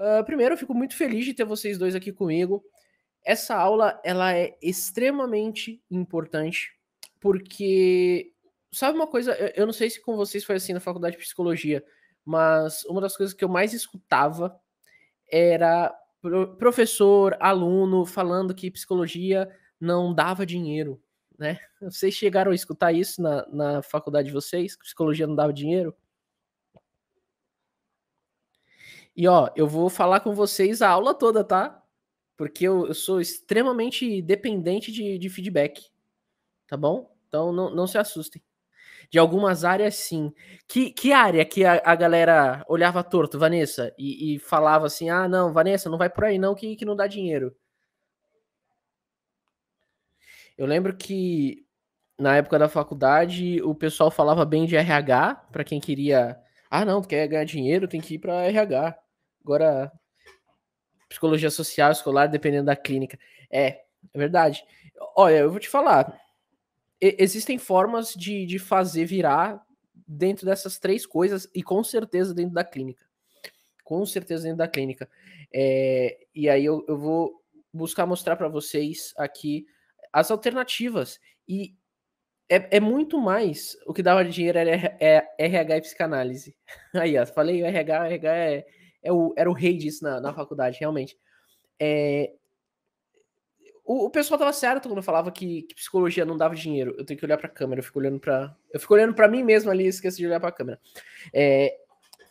Ah, primeiro, eu fico muito feliz de ter vocês dois aqui comigo. Essa aula ela é extremamente importante porque sabe uma coisa? Eu, não sei se com vocês foi assim na faculdade de psicologia, mas uma das coisas que eu mais escutava era professor, aluno falando que psicologia não dava dinheiro, né? Vocês chegaram a escutar isso na, na faculdade de vocês? Que psicologia não dava dinheiro? E ó, eu vou falar com vocês a aula toda, tá? Porque eu, eu sou extremamente dependente de, de, feedback. Tá bom? Então não, não se assustem. De algumas áreas, sim. Que, que área que a, a galera olhava torto, Vanessa, e, e, falava assim: ah, não, Vanessa, não vai por aí não, que, que não dá dinheiro. Eu lembro que na época da faculdade o pessoal falava bem de RH, para quem queria. Ah, não, quer ganhar dinheiro, tem que ir para RH. Agora, psicologia social, escolar, dependendo da clínica. É, é verdade. Olha, eu vou te falar. Existem formas de, de fazer virar dentro dessas três coisas e com certeza dentro da clínica. Com certeza dentro da clínica. É, e aí eu, eu vou buscar mostrar para vocês aqui as alternativas. E é, é, muito mais o que dava dinheiro é, é RH e psicanálise. Aí, ó, falei o RH, o RH é é era o rei disso na, na faculdade, realmente. É, o, o, pessoal tava certo quando falava que, que, psicologia não dava dinheiro. Eu tenho que olhar pra câmera, eu fico olhando pra. Eu fico olhando pra mim mesmo ali e esqueci de olhar pra câmera. É,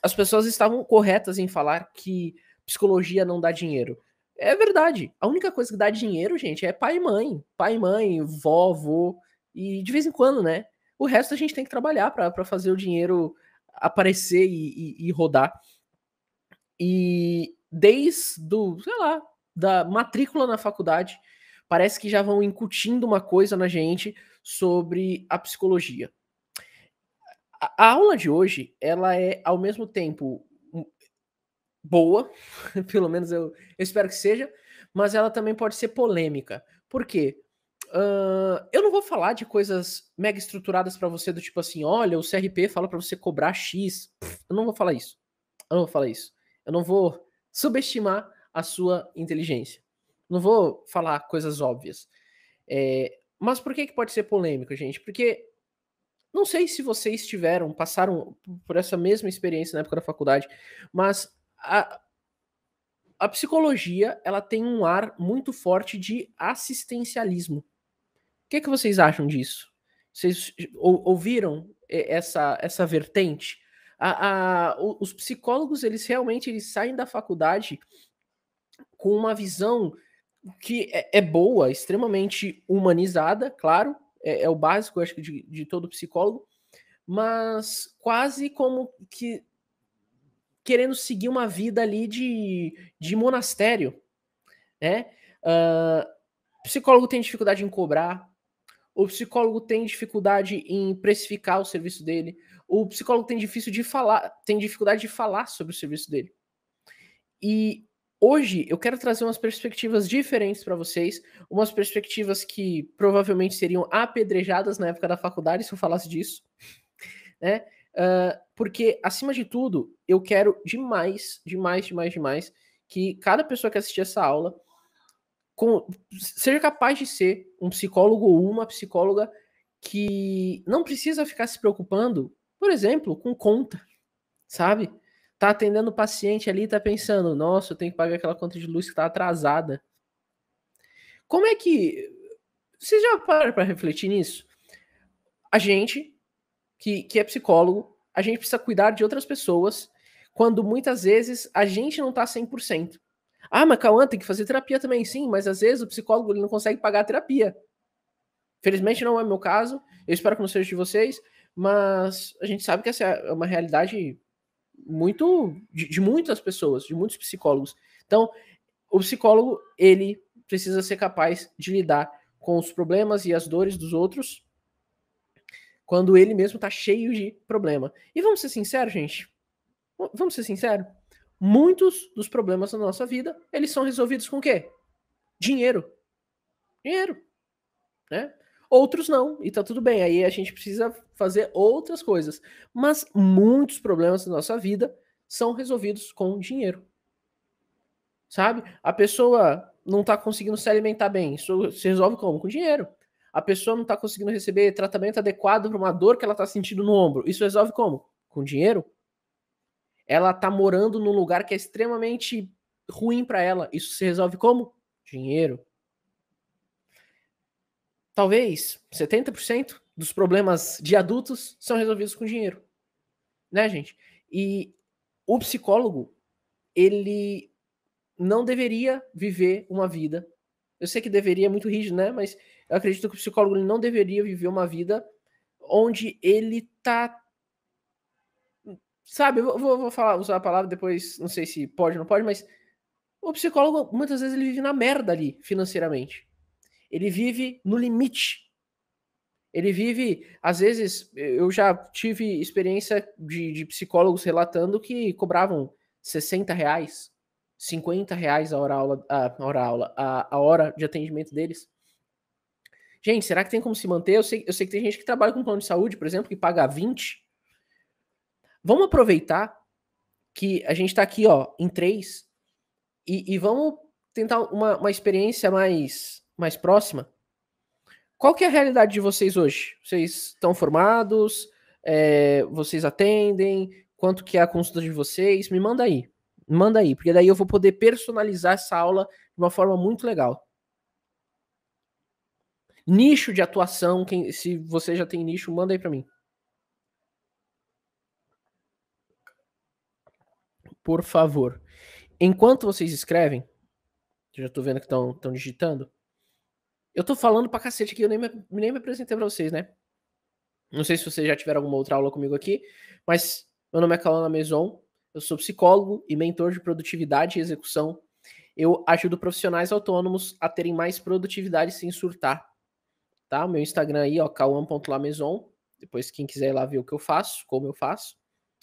as pessoas estavam corretas em falar que psicologia não dá dinheiro. É verdade. A única coisa que dá dinheiro, gente, é pai e mãe. Pai e mãe, vó, avô. E de vez em quando, né? O resto a gente tem que trabalhar para fazer o dinheiro aparecer e, e, e rodar. E desde, do, sei lá, da matrícula na faculdade, parece que já vão incutindo uma coisa na gente sobre a psicologia. A aula de hoje, ela é ao mesmo tempo hum, boa, pelo menos eu, eu, espero que seja, mas ela também pode ser polêmica. Por quê? Uh, eu não vou falar de coisas mega estruturadas para você do tipo assim, olha, o CRP fala para você cobrar X. eu não vou falar isso. Eu não vou falar isso. Eu não vou subestimar a sua inteligência. Não vou falar coisas óbvias. É, mas por que, que pode ser polêmico, gente? Porque não sei se vocês tiveram, passaram por essa mesma experiência na época da faculdade, mas a, a psicologia ela tem um ar muito forte de assistencialismo. O que, que vocês acham disso? Vocês ouviram essa, essa vertente? a, a, os psicólogos eles realmente eles saem da faculdade com uma visão que é, é boa, extremamente humanizada, claro, é, é o básico, acho que, de, de todo psicólogo, mas quase como que querendo seguir uma vida ali de, de monastério, né? Uh, psicólogo tem dificuldade em cobrar, o psicólogo tem dificuldade em precificar o serviço dele, o psicólogo tem difícil de falar, tem dificuldade de falar sobre o serviço dele. E hoje eu quero trazer umas perspectivas diferentes para vocês, umas perspectivas que provavelmente seriam apedrejadas na época da faculdade se eu falasse disso, né? Uh, porque acima de tudo eu quero demais, demais, demais, demais que cada pessoa que assistir essa aula com, seja capaz de ser um psicólogo ou uma psicóloga que não precisa ficar se preocupando, por exemplo, com conta, sabe? Tá atendendo o paciente ali, tá pensando, nossa, eu tenho que pagar aquela conta de luz que tá atrasada. Como é que você já para para refletir nisso? A gente que, que é psicólogo, a gente precisa cuidar de outras pessoas quando muitas vezes a gente não tá 100%. Ah, mas Cauã tem que fazer terapia também, sim, mas às vezes o psicólogo ele não consegue pagar a terapia. Felizmente não é meu caso, eu espero que não seja de vocês, mas a gente sabe que essa é uma realidade muito de, de muitas pessoas, de muitos psicólogos. Então, o psicólogo, ele precisa ser capaz de lidar com os problemas e as dores dos outros quando ele mesmo tá cheio de problema. E vamos ser sinceros, gente. Vamos ser sinceros Muitos dos problemas da nossa vida, eles são resolvidos com o quê? Dinheiro. Dinheiro. Né? Outros não, e tá tudo bem. Aí a gente precisa fazer outras coisas. Mas muitos problemas da nossa vida são resolvidos com dinheiro. Sabe? A pessoa não tá conseguindo se alimentar bem. Isso se resolve como? Com dinheiro. A pessoa não tá conseguindo receber tratamento adequado para uma dor que ela tá sentindo no ombro. Isso resolve como? Com dinheiro ela tá morando num lugar que é extremamente ruim para ela. Isso se resolve como? Dinheiro. Talvez 70% dos problemas de adultos são resolvidos com dinheiro. Né, gente? E o psicólogo, ele não deveria viver uma vida. Eu sei que deveria é muito rígido, né? Mas eu acredito que o psicólogo não deveria viver uma vida onde ele tá sabe, vou, vou falar, usar a palavra depois, não sei se pode ou não pode, mas o psicólogo muitas vezes ele vive na merda ali financeiramente. Ele vive no limite. Ele vive, às vezes, eu já tive experiência de, de psicólogos relatando que cobravam 60 reais, 50 reais a hora aula, a hora, aula, a, a hora de atendimento deles. Gente, será que tem como se manter? Eu sei, eu sei que tem gente que trabalha com plano de saúde, por exemplo, que paga 20 Vamos aproveitar que a gente está aqui ó, em três e, e vamos tentar uma, uma experiência mais, mais próxima. Qual que é a realidade de vocês hoje? Vocês estão formados? É, vocês atendem? Quanto que é a consulta de vocês? Me manda aí. Me manda aí, porque daí eu vou poder personalizar essa aula de uma forma muito legal. Nicho de atuação, quem, se você já tem nicho, manda aí para mim. por favor. Enquanto vocês escrevem, eu já tô vendo que estão digitando, eu tô falando pra cacete aqui, eu nem me, nem me apresentei pra vocês, né? Não sei se vocês já tiveram alguma outra aula comigo aqui, mas meu nome é Calana Maison, eu sou psicólogo e mentor de produtividade e execução. Eu ajudo profissionais autônomos a terem mais produtividade sem surtar. Tá? Meu Instagram aí, ó, cauan.lameson. Depois, quem quiser ir lá ver o que eu faço, como eu faço.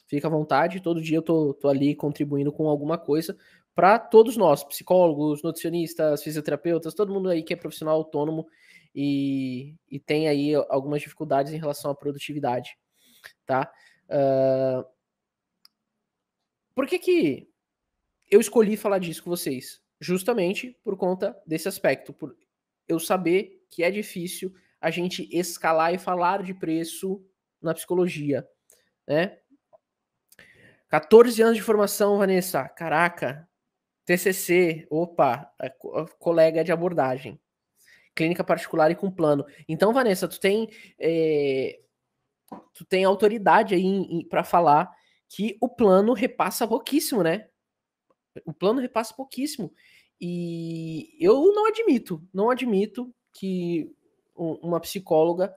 Fica à vontade, todo dia eu tô, tô ali contribuindo com alguma coisa para todos nós, psicólogos, nutricionistas, fisioterapeutas, todo mundo aí que é profissional autônomo e, e tem aí algumas dificuldades em relação à produtividade, tá? Uh, por que que eu escolhi falar disso com vocês? Justamente por conta desse aspecto, por eu saber que é difícil a gente escalar e falar de preço na psicologia, né? 14 anos de formação, Vanessa. Caraca. TCC, opa, é é colega de abordagem. Clínica particular e com plano. Então, Vanessa, tu tem é, tu tem autoridade aí para falar que o plano repassa pouquíssimo, né? O plano repassa pouquíssimo. E eu não admito, não admito que uma psicóloga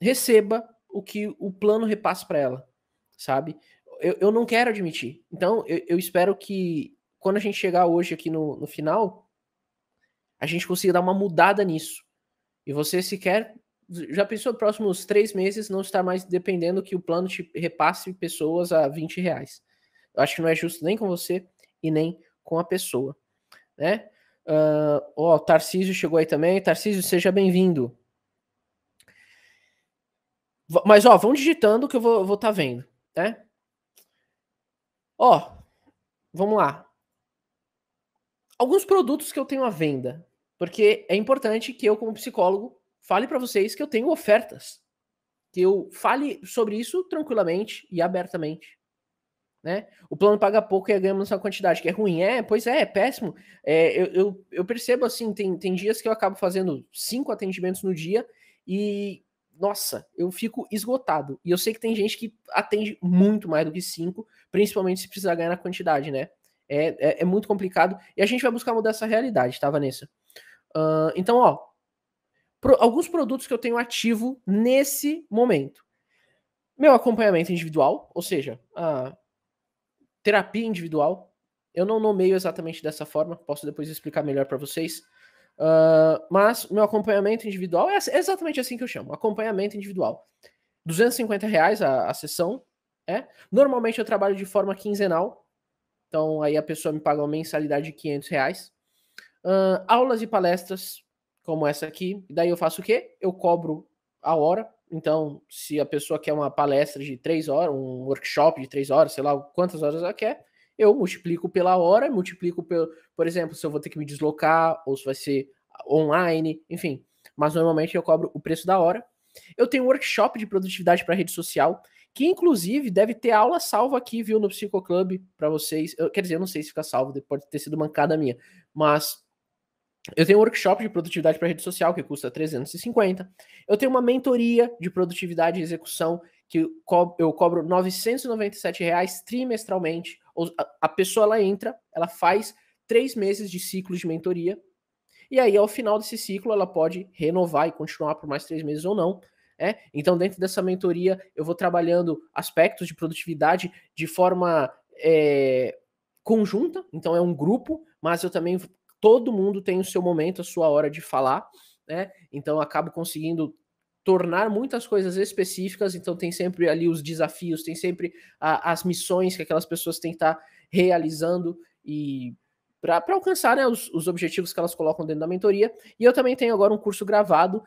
receba o que o plano repassa para ela, sabe? eu, eu não quero admitir. Então, eu, eu espero que quando a gente chegar hoje aqui no, no final, a gente consiga dar uma mudada nisso. E você sequer já pensou próximos três meses não estar mais dependendo que o plano te repasse pessoas a 20 reais. Eu acho que não é justo nem com você e nem com a pessoa, né? Uh, ó, o Tarcísio chegou aí também. Tarcísio, seja bem-vindo. Mas, ó, vão digitando que eu vou estar tá vendo, né? Ó, vamos lá. Alguns produtos que eu tenho à venda, porque é importante que eu, como psicólogo, fale para vocês que eu tenho ofertas, que eu fale sobre isso tranquilamente e abertamente. Né? O plano paga pouco e ganhamos uma quantidade, que é ruim. É, pois é, é péssimo. É, eu, eu, eu, percebo assim, tem, tem dias que eu acabo fazendo cinco atendimentos no dia e nossa, eu fico esgotado. E eu sei que tem gente que atende muito mais do que cinco, principalmente se precisar ganhar na quantidade, né? É, é, é muito complicado. E a gente vai buscar mudar essa realidade, tá, Vanessa? Uh, então, ó, pro, alguns produtos que eu tenho ativo nesse momento. Meu acompanhamento individual, ou seja, a terapia individual. Eu não nomeio exatamente dessa forma, posso depois explicar melhor para vocês. Uh, mas meu acompanhamento individual é assim, exatamente assim que eu chamo, acompanhamento individual. 250 reais a, a sessão, é. Normalmente eu trabalho de forma quinzenal, então aí a pessoa me paga uma mensalidade de 500 reais. Uh, aulas e palestras, como essa aqui, daí eu faço o quê? Eu cobro a hora, então se a pessoa quer uma palestra de três horas, um workshop de três horas, sei lá quantas horas ela quer, eu multiplico pela hora, multiplico pelo, por exemplo, se eu vou ter que me deslocar ou se vai ser online, enfim. Mas normalmente eu cobro o preço da hora. Eu tenho um workshop de produtividade para rede social, que inclusive deve ter aula salva aqui, viu, no Psicoclub para vocês. Eu, quer dizer, eu não sei se fica salvo, pode ter sido mancada minha, mas eu tenho um workshop de produtividade para rede social que custa 350. Eu tenho uma mentoria de produtividade e execução que eu cobro R$ 997 reais trimestralmente. A pessoa ela entra, ela faz três meses de ciclo de mentoria, e aí ao final desse ciclo ela pode renovar e continuar por mais três meses ou não. É? Então, dentro dessa mentoria, eu vou trabalhando aspectos de produtividade de forma é, conjunta, então é um grupo, mas eu também todo mundo tem o seu momento, a sua hora de falar, né? Então eu acabo conseguindo tornar muitas coisas específicas, então tem sempre ali os desafios, tem sempre a, as missões que aquelas pessoas têm que estar tá realizando e para alcançar né, os, os objetivos que elas colocam dentro da mentoria. E eu também tenho agora um curso gravado,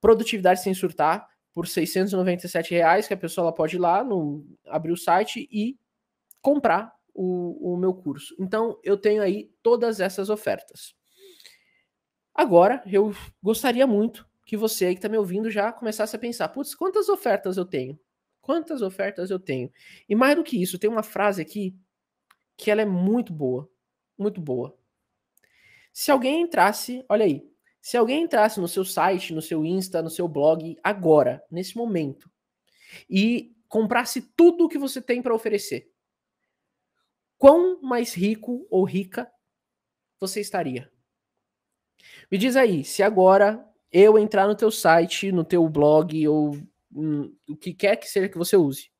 Produtividade Sem Surtar, por 697 reais, que a pessoa ela pode ir lá, no, abrir o site e comprar o, o meu curso. Então, eu tenho aí todas essas ofertas. Agora, eu gostaria muito que você aí que está me ouvindo já começasse a pensar: putz, quantas ofertas eu tenho? Quantas ofertas eu tenho? E mais do que isso, tem uma frase aqui que ela é muito boa. Muito boa. Se alguém entrasse, olha aí, se alguém entrasse no seu site, no seu Insta, no seu blog agora, nesse momento, e comprasse tudo o que você tem para oferecer, quão mais rico ou rica você estaria? Me diz aí, se agora eu entrar no teu site, no teu blog ou hum, o que quer que seja que você use.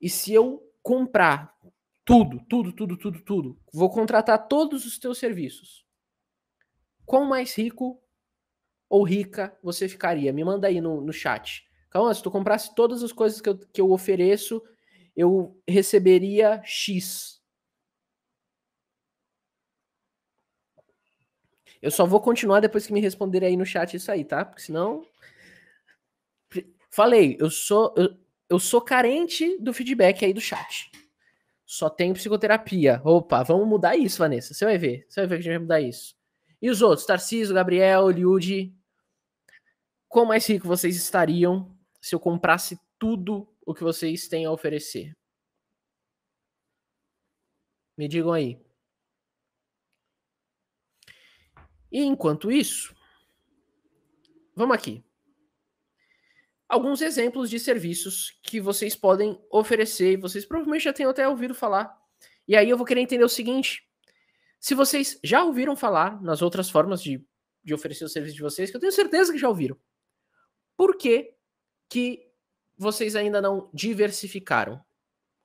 E se eu comprar tudo, tudo, tudo, tudo, tudo, vou contratar todos os teus serviços. Quão mais rico ou rica você ficaria? Me manda aí no, no chat. Calma, se tu comprasse todas as coisas que eu, que eu ofereço, eu receberia X Eu só vou continuar depois que me responder aí no chat isso aí, tá? Porque senão. Falei, eu sou. Eu, eu sou carente do feedback aí do chat. Só tenho psicoterapia. Opa, vamos mudar isso, Vanessa. Você vai ver. Você vai ver que a gente vai mudar isso. E os outros? Tarciso, Gabriel, Liudi. Quão mais rico vocês estariam se eu comprasse tudo o que vocês têm a oferecer? Me digam aí. E enquanto isso, vamos aqui. Alguns exemplos de serviços que vocês podem oferecer e vocês provavelmente já têm até ouvido falar. E aí eu vou querer entender o seguinte: se vocês já ouviram falar nas outras formas de, de oferecer o serviço de vocês, que eu tenho certeza que já ouviram, por que, que vocês ainda não diversificaram?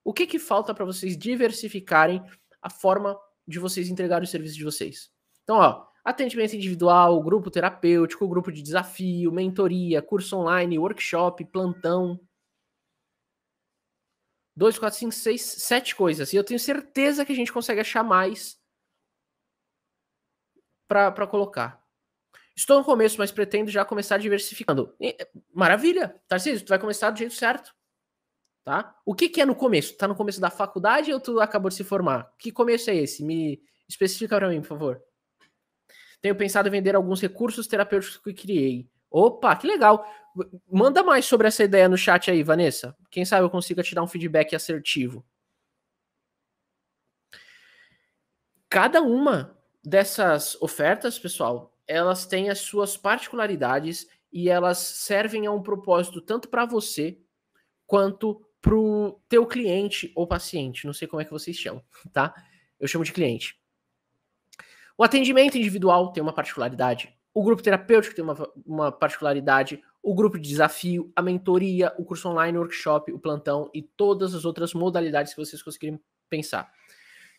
O que, que falta para vocês diversificarem a forma de vocês entregarem o serviço de vocês? Então, ó, Atendimento individual, grupo terapêutico, grupo de desafio, mentoria, curso online, workshop, plantão. Dois, quatro, cinco, seis, sete coisas. E eu tenho certeza que a gente consegue achar mais para colocar. Estou no começo, mas pretendo já começar diversificando. E, eh, maravilha, Tarcísio, tu vai começar do jeito certo. Tá? O que, que é no começo? Tá no começo da faculdade ou tu acabou de se formar? Que começo é esse? Me especifica para mim, por favor. Tenho pensado em vender alguns recursos terapêuticos que criei. Opa, que legal! Manda mais sobre essa ideia no chat aí, Vanessa. Quem sabe eu consiga te dar um feedback assertivo. Cada uma dessas ofertas, pessoal, elas têm as suas particularidades e elas servem a um propósito tanto para você quanto para o teu cliente ou paciente. Não sei como é que vocês chamam, tá? Eu chamo de cliente. O atendimento individual tem uma particularidade, o grupo terapêutico tem uma, uma particularidade, o grupo de desafio, a mentoria, o curso online, o workshop, o plantão e todas as outras modalidades que vocês conseguirem pensar,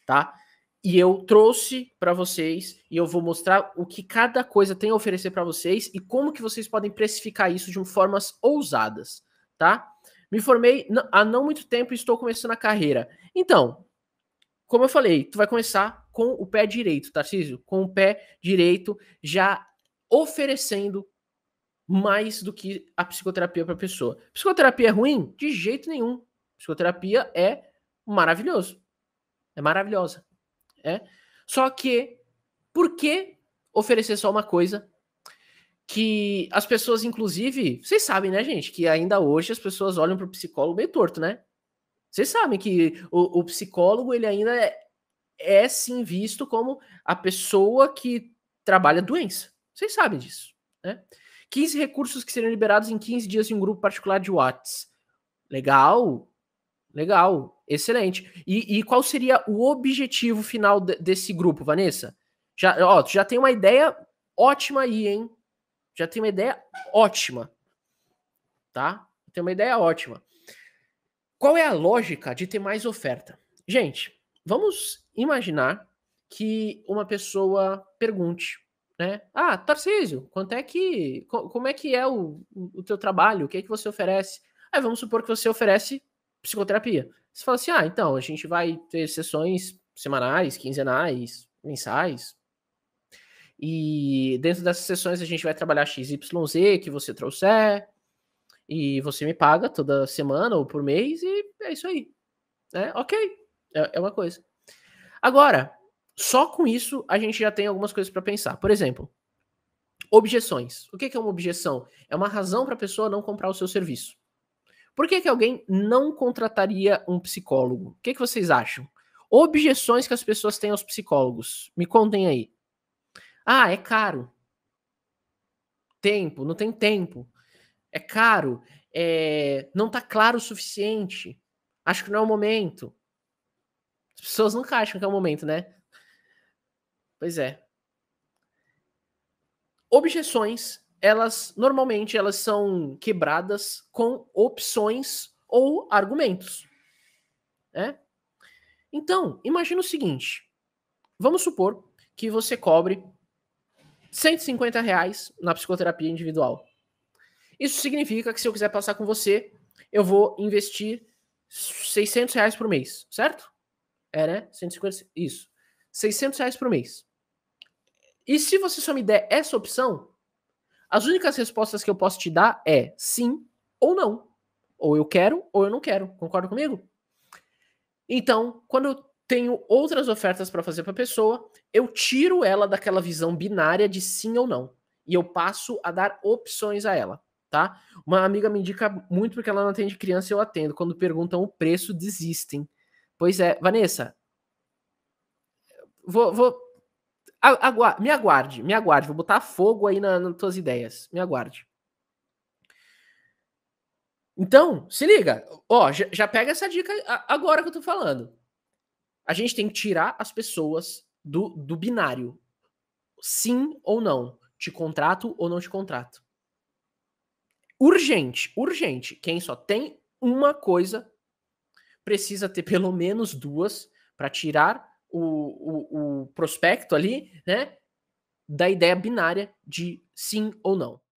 tá? E eu trouxe para vocês e eu vou mostrar o que cada coisa tem a oferecer para vocês e como que vocês podem precificar isso de formas ousadas, tá? Me formei há não muito tempo e estou começando a carreira. Então, como eu falei, tu vai começar com o pé direito, Tarcísio, com o pé direito já oferecendo mais do que a psicoterapia para a pessoa. Psicoterapia é ruim? De jeito nenhum. Psicoterapia é maravilhoso. É maravilhosa. É. Só que por que oferecer só uma coisa que as pessoas inclusive, vocês sabem, né, gente, que ainda hoje as pessoas olham para o psicólogo meio torto, né? Vocês sabem que o, o psicólogo ele ainda é, é sim visto como a pessoa que trabalha doença. Vocês sabem disso, né? 15 recursos que seriam liberados em 15 dias em um grupo particular de Whats. Legal, legal, excelente. E, e, qual seria o objetivo final de, desse grupo, Vanessa? Já, ó, já tem uma ideia ótima aí, hein? Já tem uma ideia ótima, tá? Tem uma ideia ótima. Qual é a lógica de ter mais oferta? Gente, vamos imaginar que uma pessoa pergunte, né? Ah, Tarcísio, quanto é que, como é que é o, o teu trabalho? O que é que você oferece? Aí vamos supor que você oferece psicoterapia. Você fala assim, ah, então a gente vai ter sessões semanais, quinzenais, mensais. E dentro dessas sessões a gente vai trabalhar XYZ que você trouxer, e você me paga toda semana ou por mês e é isso aí. É, ok, é, é uma coisa. Agora, só com isso a gente já tem algumas coisas para pensar. Por exemplo, objeções. O que é uma objeção? É uma razão para a pessoa não comprar o seu serviço. Por que, que alguém não contrataria um psicólogo? O que, que vocês acham? Objeções que as pessoas têm aos psicólogos. Me contem aí. Ah, é caro. Tempo, não tem tempo é caro, é, não está claro o suficiente, acho que não é o momento. As pessoas nunca acham que é o momento, né? Pois é. Objeções, elas normalmente elas são quebradas com opções ou argumentos, né? Então, imagina o seguinte: vamos supor que você cobre 150 reais na psicoterapia individual. Isso significa que se eu quiser passar com você, eu vou investir 600 reais por mês, certo? É, né? 150, isso. 600 reais por mês. E se você só me der essa opção, as únicas respostas que eu posso te dar é sim ou não. Ou eu quero ou eu não quero. Concorda comigo? Então, quando eu tenho outras ofertas para fazer para a pessoa, eu tiro ela daquela visão binária de sim ou não. E eu passo a dar opções a ela tá? Uma amiga me indica muito porque ela não atende criança, eu atendo. Quando perguntam o preço, desistem. Pois é, Vanessa. Vou, vou Agu me aguarde, me aguarde. Vou botar fogo aí na, nas tuas ideias. Me aguarde. Então, se liga. Ó, já, já, pega essa dica agora que eu tô falando. A gente tem que tirar as pessoas do, do binário. Sim ou não. Te contrato ou não te contrato urgente, urgente. Quem só tem uma coisa precisa ter pelo menos duas para tirar o, o, o prospecto ali, né? Da ideia binária de sim ou não.